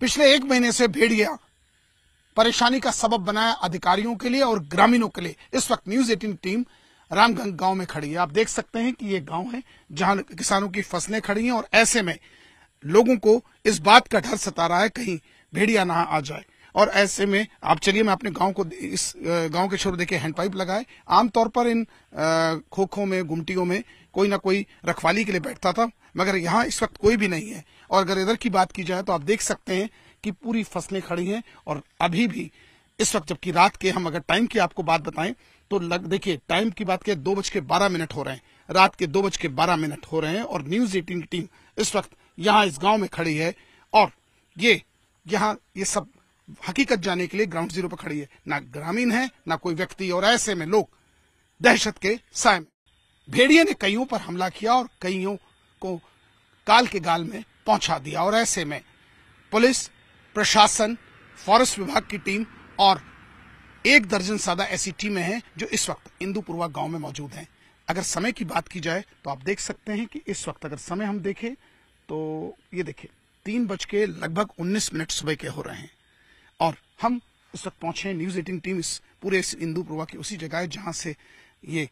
पिछले एक महीने से भेड़िया परेशानी का सबब बनाया अधिकारियों के लिए और ग्रामीणों के लिए इस वक्त न्यूज एटीन टीम रामगंग गांव में खड़ी है आप देख सकते हैं कि ये गांव है जहां किसानों की फसलें खड़ी हैं और ऐसे में लोगों को इस बात का डर सता रहा है कहीं भेड़िया ना आ जाए और ऐसे में आप चलिए मैं अपने गांव को इस गांव के छोर देखे हैंडपाइप लगाए आमतौर पर इन खोखों में गुमटियों में कोई ना कोई रखवाली के लिए बैठता था मगर यहाँ इस वक्त कोई भी नहीं है और अगर इधर की बात की जाए तो आप देख सकते हैं कि पूरी फसलें खड़ी हैं और अभी भी इस वक्त जबकि रात के हम अगर टाइम की आपको बात बताएं तो लग देखिए टाइम की बात करें दो बज के बारह मिनट हो रहे हैं रात के दो बज के बारह मिनट हो रहे हैं और न्यूज एटीन की टीम इस वक्त यहाँ इस गांव में खड़ी है और ये यहाँ ये सब हकीकत जाने के लिए ग्राउंड जीरो पर खड़ी है ना ग्रामीण है ना कोई व्यक्ति और ऐसे में लोग दहशत के साय में भेड़िए ने कईयों पर हमला किया और कईयों को काल के गाल में पहुंचा दिया और ऐसे में पुलिस प्रशासन फॉरेस्ट विभाग की टीम और एक दर्जन सादा ऐसी टीमें हैं जो इस वक्त इंदूपुरवा गांव में मौजूद हैं अगर समय की बात की जाए तो आप देख सकते हैं कि इस वक्त अगर समय हम देखें तो ये देखें तीन बज के लगभग उन्नीस मिनट सुबह के हो रहे हैं और हम उस वक्त पहुंचे न्यूज एटीन टीम इस पूरे इंदूपुरवा की उसी जगह है जहां से ये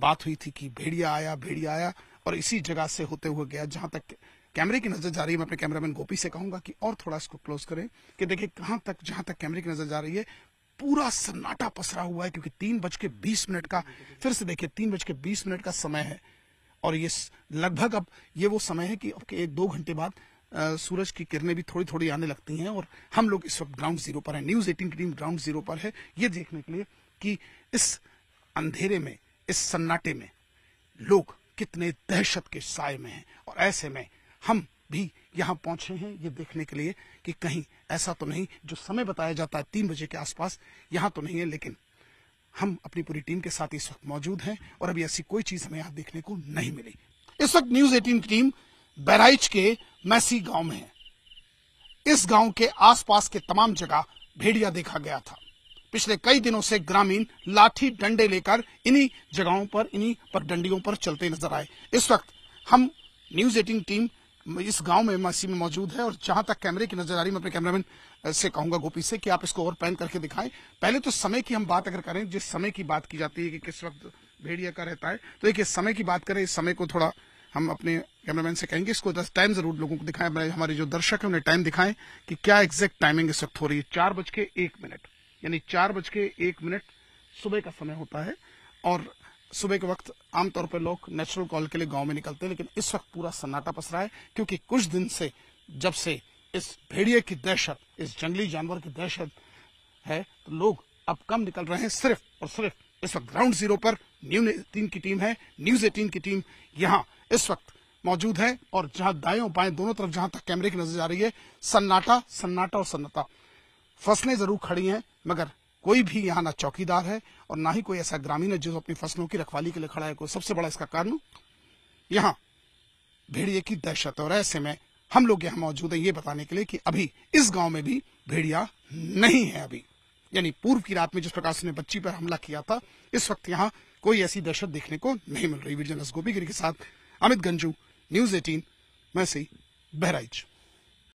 बात हुई थी कि भेड़िया आया भेड़िया आया और इसी जगह से होते हुए गया जहां तक कैमरे की नजर जा रही है मैं अपने कैमरामैन गोपी से कहूंगा कि और थोड़ा इसको क्लोज करें कि देखिए कहां तक जहां तक कैमरे की नजर जा रही है पूरा सन्नाटा पसरा हुआ है क्योंकि तीन बज के बीस मिनट का फिर से देखिए तीन बज के बीस मिनट का समय है और ये लगभग अब ये वो समय है कि अब एक दो घंटे बाद आ, सूरज की किरणें भी थोड़ी थोड़ी आने लगती हैं और हम लोग इस वक्त ग्राउंड जीरो पर है न्यूज एटीन की टीम ग्राउंड जीरो पर है ये देखने के लिए कि इस अंधेरे में इस सन्नाटे में लोग कितने दहशत के साय में हैं और ऐसे में हम भी यहाँ पहुंचे हैं ये देखने के लिए कि कहीं ऐसा तो नहीं जो समय बताया जाता है तीन बजे के आसपास यहाँ तो नहीं है लेकिन हम अपनी पूरी टीम के साथ इस वक्त मौजूद हैं और अभी ऐसी कोई चीज हमें यहाँ देखने को नहीं मिली इस वक्त न्यूज एटीन की टीम बहराइच के मैसी गांव में है इस गांव के आसपास के तमाम जगह भेड़िया देखा गया था पिछले कई दिनों से ग्रामीण लाठी डंडे लेकर इन्हीं जगहों पर इन्हीं पर डंडियों पर चलते नजर आए इस वक्त हम न्यूज एटीन टीम इस गांव में मसी में मौजूद है और जहां तक कैमरे की नजर आ रही मैं अपने कैमरामैन से कहूंगा गोपी से कि आप इसको और पैन करके दिखाएं पहले तो समय की हम बात अगर करें जिस समय की बात की जाती है कि किस वक्त भेड़िया का रहता है तो इस समय की बात करें इस समय को थोड़ा हम अपने कैमरामैन से कहेंगे इसको टाइम जरूर लोगों को दिखाएं हमारे जो दर्शक है उन्हें टाइम दिखाएं कि क्या एग्जैक्ट टाइमिंग इस वक्त हो रही है चार बज के एक मिनट यानी चार बज के एक मिनट सुबह का समय होता है और सुबह के वक्त आमतौर पर लोग नेचुरल कॉल के लिए गांव में निकलते हैं लेकिन इस वक्त पूरा सन्नाटा पसरा है क्योंकि कुछ दिन से जब से इस भेड़िए की दहशत इस जंगली जानवर की दहशत है तो लोग अब कम निकल रहे हैं सिर्फ और सिर्फ इस वक्त ग्राउंड जीरो पर न्यूज एटीन की टीम है न्यूज एटीन की टीम यहाँ इस वक्त मौजूद है और जहां दाएं और बाएं दोनों तरफ जहां तक कैमरे की नजर आ रही है सन्नाटा सन्नाटा और सन्नाटा फसलें जरूर खड़ी हैं मगर कोई भी यहाँ ना चौकीदार है और ना ही कोई ऐसा ग्रामीण है जो अपनी फसलों की रखवाली के लिए खड़ा है कोई सबसे बड़ा इसका कारण यहाँ भेड़िए की दहशत और ऐसे में हम लोग यहाँ मौजूद हैं ये बताने के लिए कि अभी इस गांव में भी भेड़िया नहीं है अभी यानी पूर्व की रात में जिस प्रकार से बच्ची पर हमला किया था इस वक्त यहाँ कोई ऐसी दहशत देखने को नहीं मिल रही विजय गोपीगिरी के साथ अमित गंजू न्यूज एटीन मैसे बहराइच